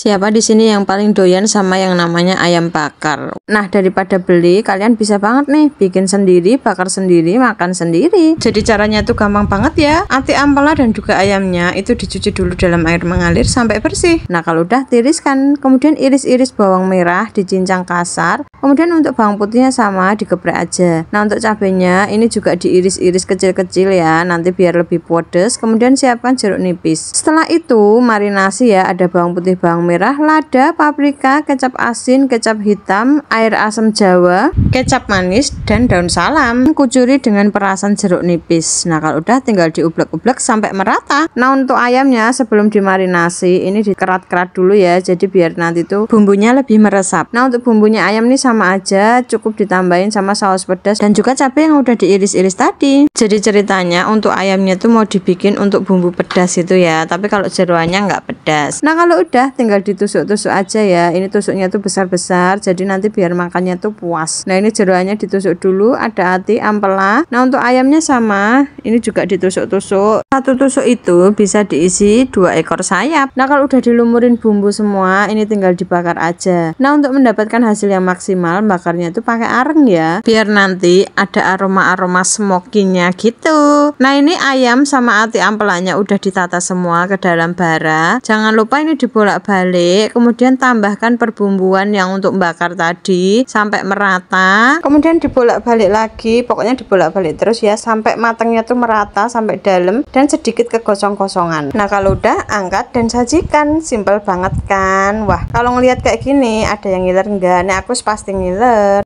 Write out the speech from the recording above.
Siapa di sini yang paling doyan sama yang namanya ayam bakar? Nah, daripada beli, kalian bisa banget nih bikin sendiri, bakar sendiri, makan sendiri. Jadi caranya tuh gampang banget ya. Ati ampela dan juga ayamnya itu dicuci dulu dalam air mengalir sampai bersih. Nah, kalau udah tiriskan, kemudian iris-iris bawang merah dicincang kasar Kemudian untuk bawang putihnya sama digeprek aja. Nah untuk cabenya ini juga diiris-iris kecil-kecil ya nanti biar lebih pedes. Kemudian siapkan jeruk nipis. Setelah itu marinasi ya ada bawang putih, bawang merah, lada, paprika, kecap asin, kecap hitam, air asam jawa, kecap manis dan daun salam kucuri dengan perasan jeruk nipis nah kalau udah tinggal diublek-ublek sampai merata nah untuk ayamnya sebelum dimarinasi ini dikerat-kerat dulu ya jadi biar nanti tuh bumbunya lebih meresap nah untuk bumbunya ayam ini sama aja cukup ditambahin sama saus pedas dan juga cabai yang udah diiris-iris tadi jadi ceritanya untuk ayamnya tuh mau dibikin untuk bumbu pedas itu ya tapi kalau jeruannya nggak pedas nah kalau udah tinggal ditusuk-tusuk aja ya ini tusuknya tuh besar-besar jadi nanti biar makannya tuh puas nah ini jeroannya ditusuk dulu ada hati ampela nah untuk ayamnya sama ini juga ditusuk-tusuk satu tusuk itu bisa diisi dua ekor sayap nah kalau udah dilumurin bumbu semua ini tinggal dibakar aja nah untuk mendapatkan hasil yang maksimal bakarnya itu pakai areng ya biar nanti ada aroma-aroma smokinya gitu nah ini ayam sama hati ampelanya udah ditata semua ke dalam bara jangan lupa ini dibolak-balik kemudian tambahkan perbumbuan yang untuk bakar tadi sampai merata kemudian dibolak-balik lagi pokoknya dibolak-balik terus ya sampai matangnya tuh merata sampai dalam dan sedikit kegosong kosongan. nah kalau udah angkat dan sajikan simple banget kan wah kalau ngelihat kayak gini ada yang ngiler enggak Nih aku pasti ngiler